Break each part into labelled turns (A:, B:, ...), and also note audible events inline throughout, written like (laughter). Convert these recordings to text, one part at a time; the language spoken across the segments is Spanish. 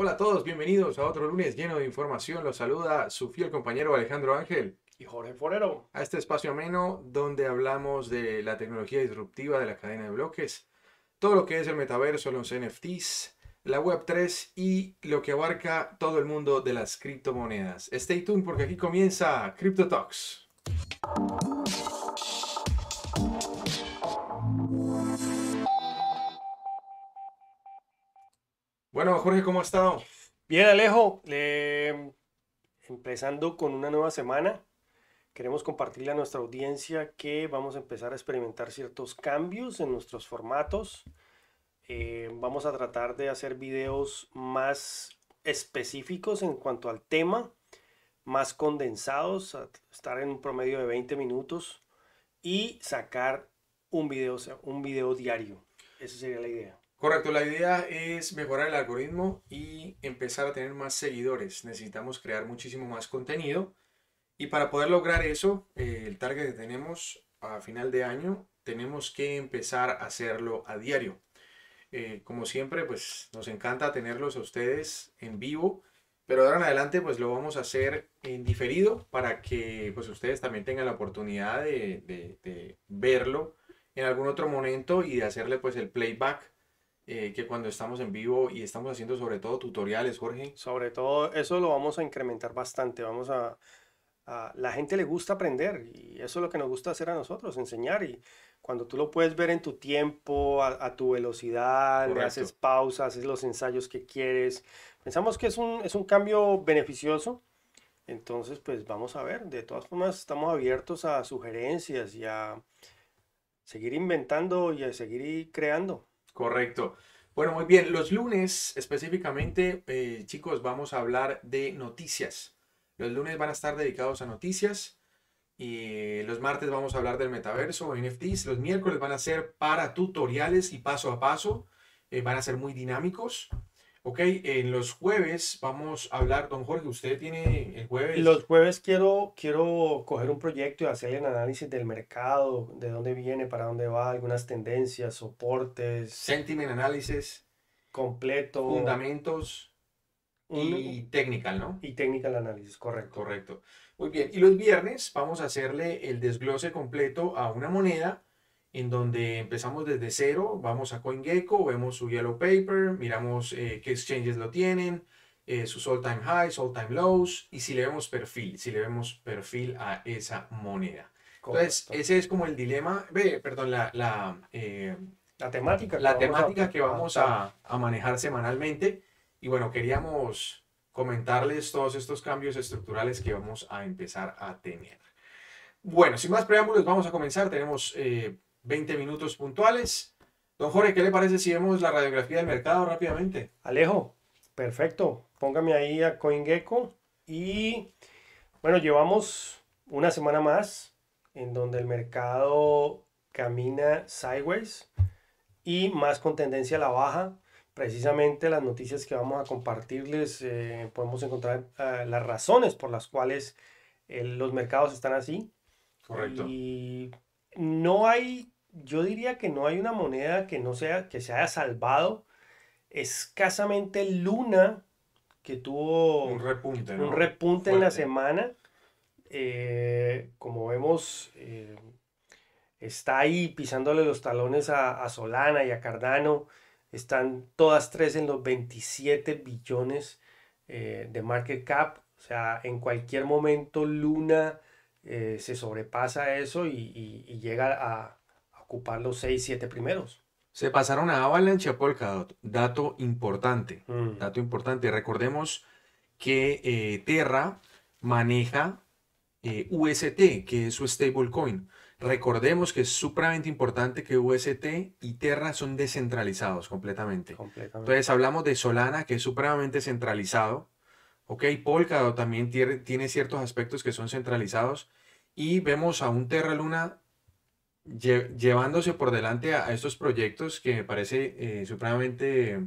A: Hola a todos, bienvenidos a otro lunes lleno de información. Los saluda su fiel compañero Alejandro Ángel. Y Jorge Forero. A este espacio ameno donde hablamos de la tecnología disruptiva de la cadena de bloques, todo lo que es el metaverso, los NFTs, la Web3 y lo que abarca todo el mundo de las criptomonedas. Stay tuned porque aquí comienza Crypto Talks. Bueno,
B: Jorge, ¿cómo ha estado? Bien, Alejo. Eh, empezando con una nueva semana, queremos compartirle a nuestra audiencia que vamos a empezar a experimentar ciertos cambios en nuestros formatos. Eh, vamos a tratar de hacer videos más específicos en cuanto al tema, más condensados, estar en un promedio de 20 minutos y sacar un video, un video diario. Esa sería la idea. Correcto, la idea es
A: mejorar el algoritmo y empezar a tener más seguidores. Necesitamos crear muchísimo más contenido y para poder lograr eso, eh, el target que tenemos a final de año, tenemos que empezar a hacerlo a diario. Eh, como siempre, pues nos encanta tenerlos a ustedes en vivo, pero ahora en adelante pues lo vamos a hacer en diferido para que pues ustedes también tengan la oportunidad de, de, de verlo en algún otro momento y de hacerle pues el playback eh, que cuando estamos en vivo
B: y estamos haciendo sobre todo tutoriales, Jorge. Sobre todo eso lo vamos a incrementar bastante, vamos a, la gente le gusta aprender y eso es lo que nos gusta hacer a nosotros, enseñar y cuando tú lo puedes ver en tu tiempo, a, tu velocidad, le haces pausas, haces los ensayos que quieres. Pensamos que es un, es un cambio beneficioso. Entonces, pues vamos a ver. De todas formas, estamos abiertos a sugerencias y a seguir inventando y a seguir creando. Correcto. Bueno, muy bien. Los
A: lunes específicamente, eh, chicos, vamos a hablar de noticias. Los lunes van a estar dedicados a noticias y los martes vamos a hablar del metaverso NFTs. Los miércoles van a ser para tutoriales y paso a paso. Eh, van a ser muy dinámicos. Ok, en los jueves vamos a hablar, don Jorge, usted tiene el jueves... Los
B: jueves quiero, quiero coger un proyecto y hacerle el análisis del mercado, de dónde viene, para dónde va, algunas tendencias, soportes. Sentiment análisis. Completo. Fundamentos. Y technical, ¿no? Y technical análisis, correcto.
A: Correcto. Muy bien. Y los viernes vamos a hacerle el desglose completo a una moneda en donde empezamos desde cero, vamos a CoinGecko, vemos su yellow paper, miramos eh, qué exchanges lo tienen, eh, sus all-time highs, all-time lows, y si le vemos perfil, si le vemos perfil a esa moneda. Entonces, ese es como el dilema, perdón, la, la, eh, temática, la que, temática vamos a, que vamos a, manejar semanalmente. Y bueno, queríamos comentarles todos estos cambios estructurales que vamos a empezar a tener. Bueno, sin más preámbulos, vamos a comenzar. Tenemos eh, 20 minutos puntuales. Don Jorge, ¿qué le parece si vemos la radiografía del mercado rápidamente?
B: Alejo, perfecto. Póngame ahí a CoinGecko. Y bueno, llevamos una semana más en donde el mercado camina sideways y más con tendencia a la baja. Precisamente las noticias que vamos a compartirles eh, podemos encontrar ah, las razones por las cuales eh, los mercados están así. Correcto. Y no hay, yo diría que no hay una moneda que no sea, que se haya salvado. Escasamente Luna, que tuvo un repunte, en la semana. Eh, como vemos, eh, está ahí pisándole los talones a, Solana y a Cardano. Están todas tres en los 27 billones eh, de market cap. O sea, en cualquier momento Luna eh, se sobrepasa eso y, llega a, ocupar los 6, 7 primeros.
A: Se pasaron a Avalanche a Polkadot, dato importante, mm. dato importante. Recordemos que eh, Terra maneja eh, UST, que es su stablecoin. Recordemos que es supremamente importante que UST y Terra son descentralizados completamente. Entonces hablamos de Solana, que es supremamente centralizado. Ok, Polkadot también tiene, ciertos aspectos que son centralizados, y vemos a un Terra Luna llevándose por delante a, estos proyectos que me parece eh, supremamente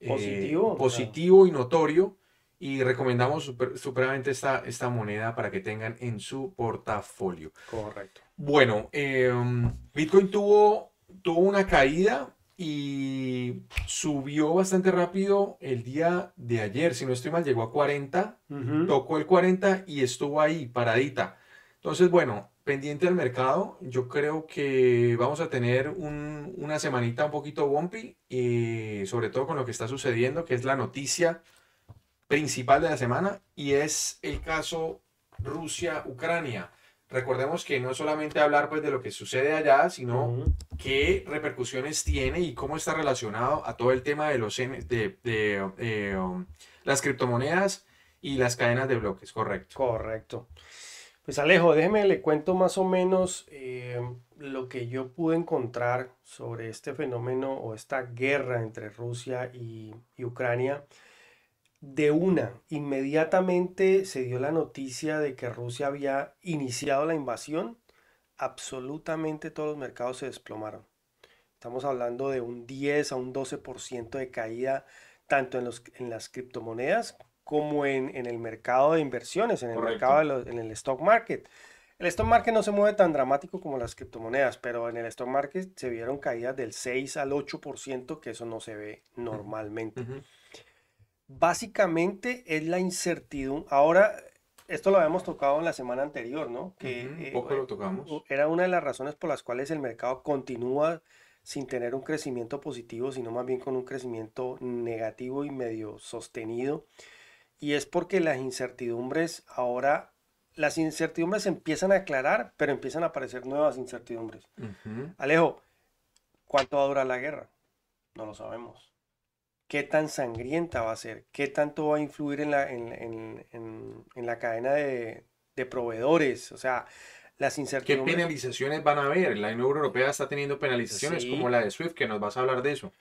A: eh, positivo, y notorio. Y recomendamos supremamente esta, esta moneda para que tengan en su portafolio. Correcto. Bueno, em, Bitcoin tuvo, tuvo una caída y subió bastante rápido el día de ayer. Si no estoy mal, llegó a 40, tocó el 40 y estuvo ahí paradita. Entonces, bueno, pendiente del mercado, yo creo que vamos a tener una semanita un poquito bumpy, y sobre todo con lo que está sucediendo, que es la noticia principal de la semana, y es el caso Rusia-Ucrania. Recordemos que no solamente hablar pues, de lo que sucede allá, sino qué repercusiones tiene y cómo está relacionado a todo el tema de, los, de, eh, las criptomonedas y las cadenas de bloques, ¿correcto?
B: Correcto. Pues Alejo, déjeme le cuento más o menos eh, lo que yo pude encontrar sobre este fenómeno o esta guerra entre Rusia y, Ucrania. De una, inmediatamente se dio la noticia de que Rusia había iniciado la invasión, absolutamente todos los mercados se desplomaron. Estamos hablando de un 10 a un 12% de caída tanto en, los, en las criptomonedas como en, en el mercado de inversiones, en el mercado, en el stock market. El stock market no se mueve tan dramático como las criptomonedas, pero en el stock market se vieron caídas del 6 al 8%, que eso no se ve normalmente. Básicamente es la incertidumbre. Ahora, esto lo habíamos tocado en la semana anterior, ¿no? Que, eh, Poco lo eh, tocamos. Era una de las razones por las cuales el mercado continúa sin tener un crecimiento positivo, sino más bien con un crecimiento negativo y medio sostenido y es porque las incertidumbres ahora, las incertidumbres empiezan a aclarar, pero empiezan a aparecer nuevas incertidumbres. Alejo, ¿cuánto va a durar la guerra? No lo sabemos. ¿Qué tan sangrienta va a ser? ¿Qué tanto va a influir en la, en, en, en la cadena de, proveedores? O sea, las incertidumbres. ¿Qué
A: penalizaciones van a haber? La Unión Europea está teniendo penalizaciones como la de SWIFT,
B: que nos vas a hablar de eso.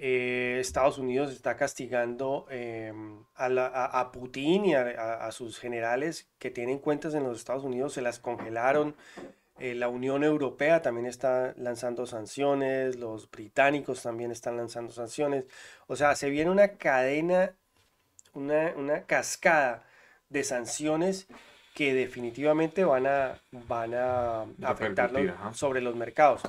B: Eh, Estados Unidos está castigando eh, a, Putin y a, sus generales que tienen cuentas en los Estados Unidos, se las congelaron. Eh, la Unión Europea también está lanzando sanciones, los británicos también están lanzando sanciones. O sea, se viene una cadena, una, cascada de sanciones que definitivamente van a, van a afectar sobre los mercados.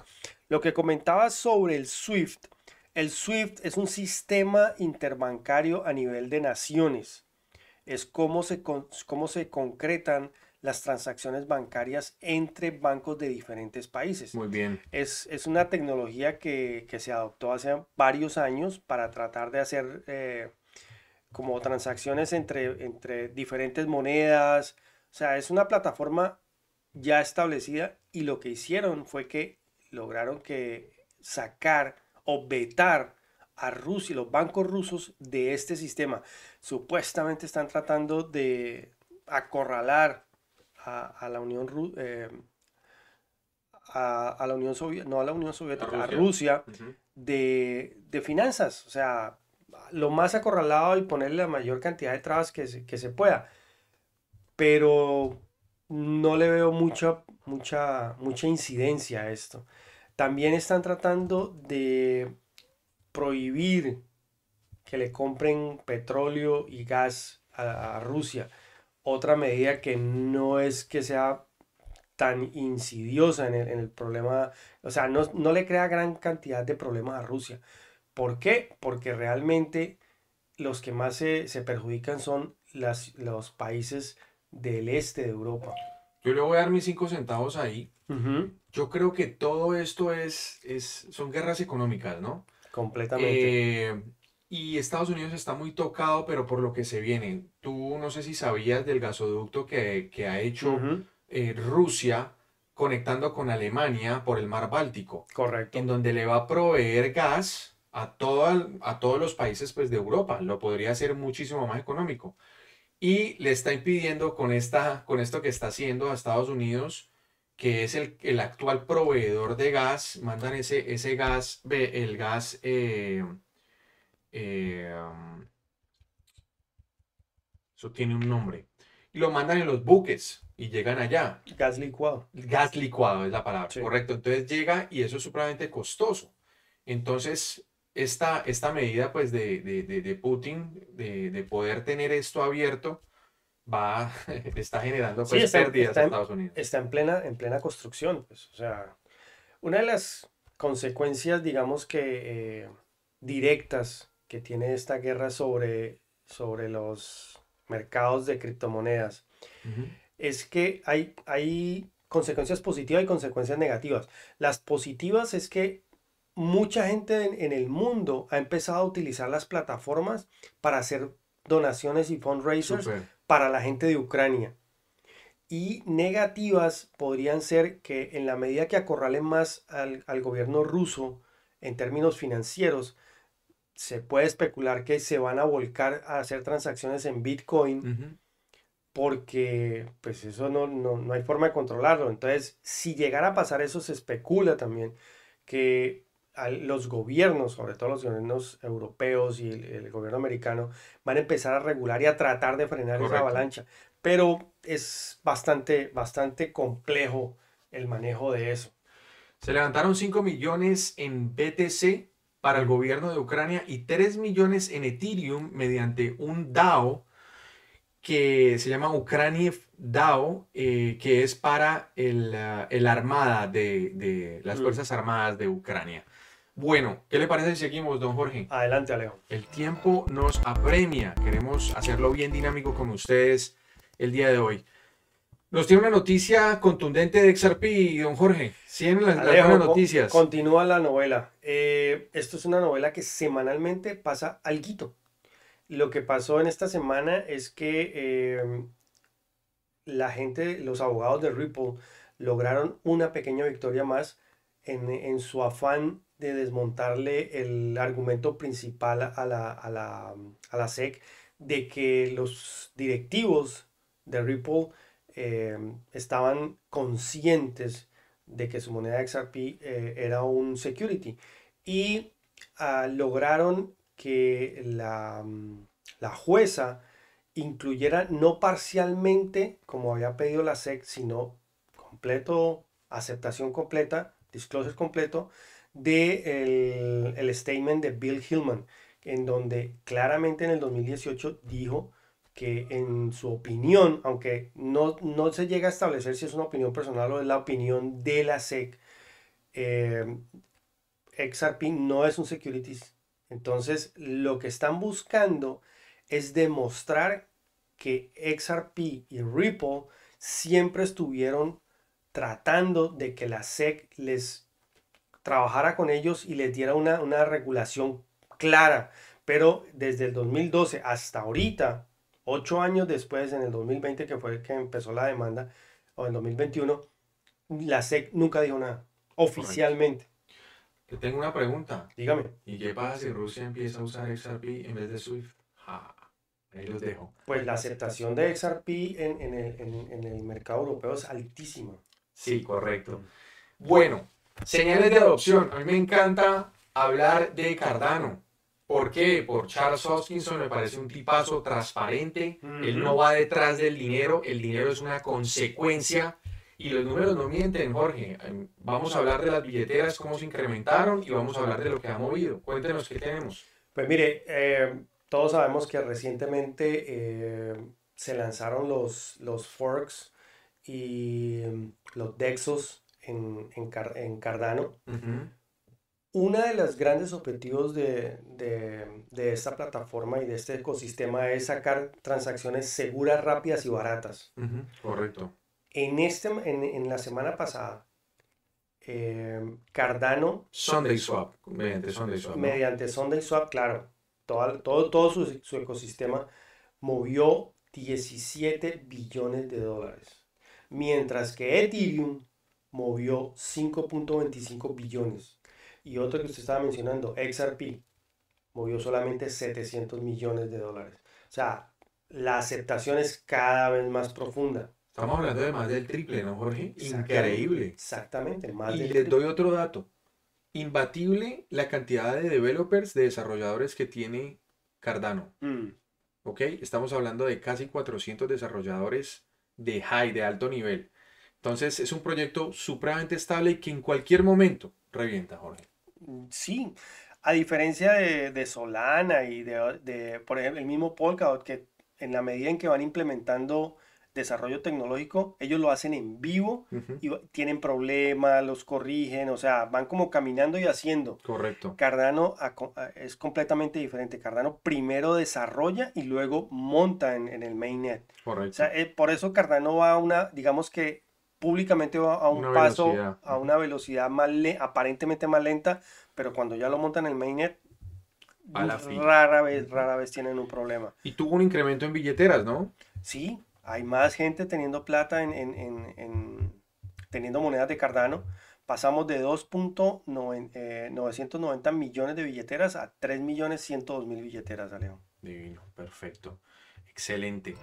B: Lo que comentaba sobre el SWIFT, el SWIFT es un sistema interbancario a nivel de naciones. Es cómo se, cómo se concretan las transacciones bancarias entre bancos de diferentes países. Muy bien. Es, es una tecnología que, se adoptó hace varios años para tratar de hacer eh, como transacciones entre, entre diferentes monedas. O sea, es una plataforma ya establecida y lo que hicieron fue que lograron que sacar o vetar a Rusia, los bancos rusos de este sistema. Supuestamente están tratando de acorralar a, la Unión a, la Unión eh, Soviética, no a la Unión Soviética, a Rusia, de, finanzas, o sea, lo más acorralado y ponerle la mayor cantidad de trabas que se, que se pueda. Pero no le veo mucha, mucha, mucha incidencia a esto. También están tratando de prohibir que le compren petróleo y gas a, Rusia. Otra medida que no es que sea tan insidiosa en el, problema, o sea, no, le crea gran cantidad de problemas a Rusia. ¿Por qué? Porque realmente los que más se, perjudican son las, los países del este de Europa. Yo le voy a dar mis cinco centavos ahí. Yo creo que todo esto
A: es, es, son guerras económicas, ¿no? Completamente. Eh, y Estados Unidos está muy tocado, pero por lo que se viene. Tú no sé si sabías del gasoducto que, ha hecho eh, Rusia conectando con Alemania por el mar Báltico. Correcto. En donde le va a proveer gas a, a todos los países pues, de Europa. Lo podría hacer muchísimo más económico y le está impidiendo con, esta, con esto que está haciendo a Estados Unidos, que es el, el actual proveedor de gas, mandan ese, ese gas, el gas... Eh, eh, um, eso tiene un nombre. Y lo mandan en los buques y llegan allá. Gas licuado. Gas licuado es la palabra, correcto. Entonces llega y eso es supremamente costoso. Entonces, esta, esta medida pues, de, Putin de, poder
B: tener esto abierto va, (laughs) está generando pues, pérdidas en, Estados Unidos. Está en plena, en plena construcción. Pues, o sea, una de las consecuencias, digamos que eh, directas que tiene esta guerra sobre, sobre los mercados de criptomonedas es que hay, hay consecuencias positivas y consecuencias negativas. Las positivas es que mucha gente en, el mundo ha empezado a utilizar las plataformas para hacer donaciones y fundraisers para la gente de Ucrania. Y negativas podrían ser que en la medida que acorralen más al, gobierno ruso en términos financieros, se puede especular que se van a volcar a hacer transacciones en Bitcoin porque pues eso no, no, no, hay forma de controlarlo. Entonces, si llegara a pasar eso, se especula también que los gobiernos, sobre todo los gobiernos europeos y el, gobierno americano, van a empezar a regular y a tratar de frenar esa avalancha. Pero es bastante, bastante complejo el manejo de eso. Se levantaron 5 millones en BTC para el gobierno de Ucrania y 3 millones en
A: Ethereum mediante un DAO que se llama Ucrania DAO, eh, que es para ah, el, armada de, de, las Fuerzas Armadas de Ucrania. Bueno, ¿qué le parece si seguimos, don Jorge? Adelante, Alejo. El tiempo nos apremia. Queremos hacerlo bien dinámico con ustedes el día de hoy. Nos tiene una noticia contundente de XRP, don Jorge. Sí, en las, Alejo, noticias.
B: Continúa la novela. Eh, esto es una novela que semanalmente pasa alguito lo que pasó en esta semana es que em, la gente, los abogados de Ripple, lograron una pequeña victoria más en, su afán de desmontarle el argumento principal a la, SEC de que los directivos de Ripple em, estaban conscientes de que su moneda XRP eh, era un security y ah, lograron que mm, la, jueza incluyera no parcialmente, como había pedido la SEC, sino completo, aceptación completa, disclosure completo, del de el statement de Bill Hillman, en donde claramente en el 2018 dijo que en su opinión, aunque no, no se llega a establecer si es una opinión personal o es la opinión de la SEC, eh, XRP no es un securities entonces, lo que están buscando es demostrar que XRP y Ripple siempre estuvieron tratando de que la SEC les trabajara con ellos y les diera una, regulación clara. Pero desde el 2012 hasta ahorita, ocho años después, en el 2020 que fue que empezó la demanda, o en 2021, la SEC nunca dijo nada oficialmente tengo una pregunta. Dígame. ¿Y qué pasa si Rusia
A: empieza a usar XRP en vez de
B: SWIFT? ahí los dejo. Pues la aceptación de XRP en, el, mercado europeo es altísima. Sí,
A: correcto.
B: Bueno, señales de
A: adopción. A mí me encanta hablar de Cardano. ¿Por qué? Por Charles Hoskinson me parece un tipazo transparente. Él no va detrás del dinero. El dinero es una consecuencia y los números no mienten, Jorge. Em, vamos a hablar de las billeteras, cómo se incrementaron y vamos a hablar de lo que ha movido. Cuéntenos qué tenemos.
B: Pues mire, eh, todos sabemos que recientemente eh, se lanzaron los, los forks y em, los dexos en, Cardano. Uno Una de los grandes objetivos de, esta plataforma y de este ecosistema es sacar transacciones seguras, rápidas y baratas. Correcto. En, este, en, la semana pasada, em, Cardano. Sunday Swap, mediante Sunday Swap. Mediante Sunday Swap, claro. Todo, todo, todo su, su ecosistema movió 17 billones de dólares. Mientras que Ethereum movió 5.25 billones. Y otro que usted estaba mencionando, XRP, movió solamente 700 millones de dólares. O sea, la aceptación es cada vez más profunda. Estamos hablando de más del triple, ¿no, Jorge? Increíble. Exactamente, más Y les doy
A: otro dato. Imbatible la cantidad de developers, de desarrolladores que tiene Cardano. Mm. Estamos hablando de casi 400 desarrolladores de high, de alto nivel. Entonces es un proyecto supremamente estable que en cualquier momento revienta, Jorge.
B: Mm, sí, a diferencia de, Solana y de, de, por ejemplo, el mismo Polkadot, que en la medida en que van implementando desarrollo tecnológico, ellos lo hacen en vivo y tienen problemas, los corrigen, o sea, van como caminando y haciendo. Correcto. Cardano es completamente diferente. Cardano primero desarrolla y luego monta en, el mainnet. Correcto. Eh, por eso Cardano va a una, digamos que públicamente va a un paso, a una velocidad más aparentemente más lenta, pero cuando ya lo montan en el mainnet,
A: rara
B: vez, rara vez tienen un problema. Y tuvo un incremento en billeteras, ¿no? Sí, hay más gente teniendo plata en, teniendo monedas de Cardano. Pasamos de 2.990 eh, millones de billeteras a 3.102.000 billeteras, Alejo.
A: Divino, perfecto. Excelente.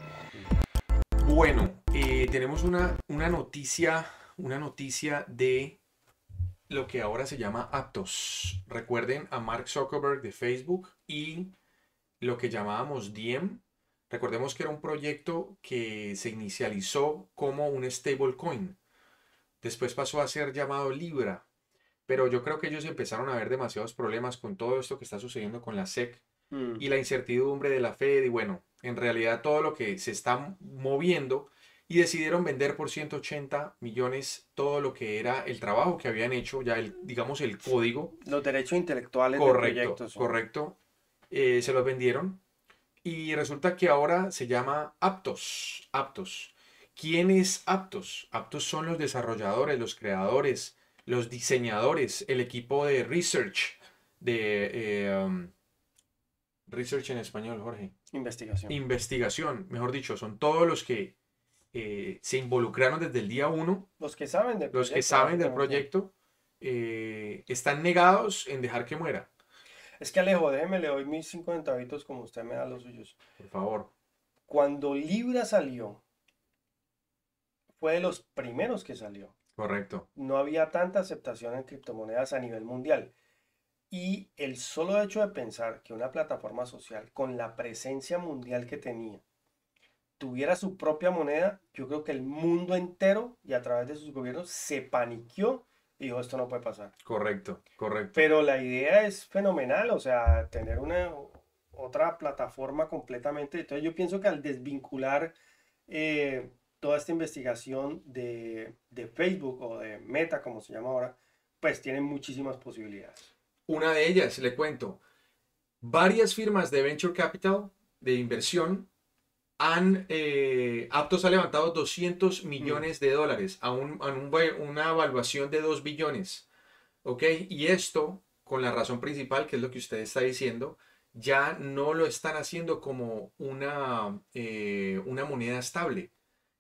A: Bueno, eh, tenemos una, noticia, una noticia de lo que ahora se llama Aptos. Recuerden a Mark Zuckerberg de Facebook y lo que llamábamos Diem, Recordemos que era un proyecto que se inicializó como un stablecoin. Después pasó a ser llamado Libra. Pero yo creo que ellos empezaron a ver demasiados problemas con todo esto que está sucediendo con la SEC mm. y la incertidumbre de la Fed y bueno, en realidad todo lo que se está moviendo y decidieron vender por 180 millones todo lo que era el trabajo que habían hecho, ya el, digamos el código.
B: Los derechos intelectuales correcto, del Correcto.
A: Eh, se los vendieron y resulta que ahora se llama Aptos. Aptos. ¿Quién es Aptos? Aptos son los desarrolladores, los creadores, los diseñadores, el equipo de research, de... Eh, um, research en español, Jorge. Investigación. Investigación, mejor dicho, son todos los que eh, se involucraron desde el día uno. Los que saben del proyecto. Los que saben del proyecto eh, están negados en dejar que muera.
B: Es que Alejo, déjeme, le doy mis 50 centavitos como usted me da los suyos. Por favor. Cuando Libra salió, fue de los primeros que salió. Correcto. No había tanta aceptación en criptomonedas a nivel mundial. Y el solo hecho de pensar que una plataforma social con la presencia mundial que tenía tuviera su propia moneda, yo creo que el mundo entero y a través de sus gobiernos se paniqueó dijo, esto no puede pasar. Correcto, correcto. Pero la idea es fenomenal, o sea, tener una otra plataforma completamente. Entonces yo pienso que al desvincular eh, toda esta investigación de, de, Facebook o de Meta, como se llama ahora, pues tienen muchísimas posibilidades. Una de ellas, le cuento, varias firmas de Venture
A: Capital, de inversión, han, eh, Aptos ha levantado 200 mm. millones de dólares a, un, a una evaluación de 2 billones. ¿Ok? Y esto, con la razón principal, que es lo que usted está diciendo, ya no lo están haciendo como una, eh, una moneda estable,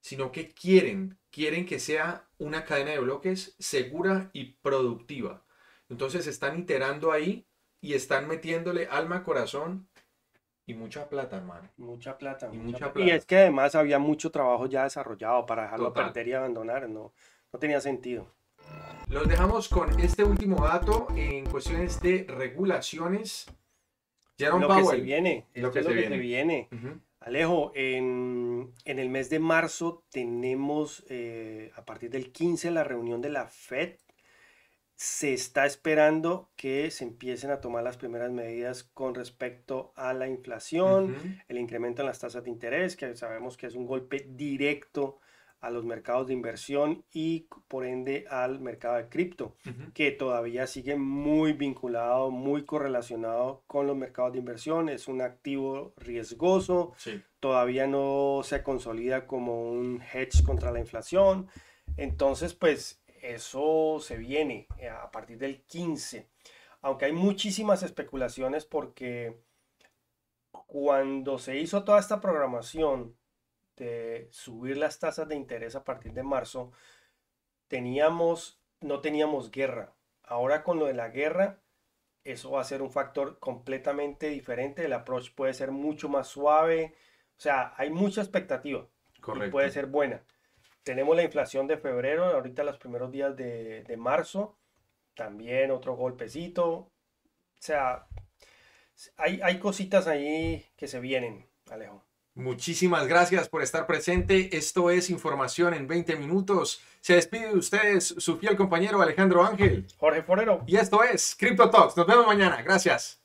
A: sino que quieren, quieren que sea una cadena de bloques segura y productiva. Entonces están iterando ahí y están metiéndole alma, corazón y mucha plata, hermano. Mucha plata. Y, mucha y es
B: que además había mucho trabajo ya desarrollado para dejarlo perder y abandonar, no, no tenía sentido.
A: Los dejamos con este último
B: dato en cuestiones de regulaciones. ya lo Que se viene, lo que, se viene. Alejo, en, en, el mes de marzo tenemos eh, a partir del 15 la reunión de la FED se está esperando que se empiecen a tomar las primeras medidas con respecto a la inflación, el incremento en las tasas de interés, que sabemos que es un golpe directo a los mercados de inversión y por ende al mercado de cripto, que todavía sigue muy vinculado, muy correlacionado con los mercados de inversión. Es un activo riesgoso, todavía no se consolida como un hedge contra la inflación. Entonces, pues eso se viene eh, a partir del 15. Aunque hay muchísimas especulaciones porque cuando se hizo toda esta programación de subir las tasas de interés a partir de marzo, teníamos, no teníamos guerra. Ahora con lo de la guerra, eso va a ser un factor completamente diferente. El approach puede ser mucho más suave. O sea, hay mucha expectativa. Correcto. Y puede ser buena tenemos la inflación de febrero, ahorita los primeros días de, marzo, también otro golpecito. O sea, hay, hay cositas ahí que se vienen, Alejo.
A: Muchísimas gracias por estar presente. Esto es Información en 20 Minutos. Se despide de ustedes su fiel compañero Alejandro Ángel. Jorge Forero. Y esto es Crypto Talks. Nos vemos mañana. Gracias.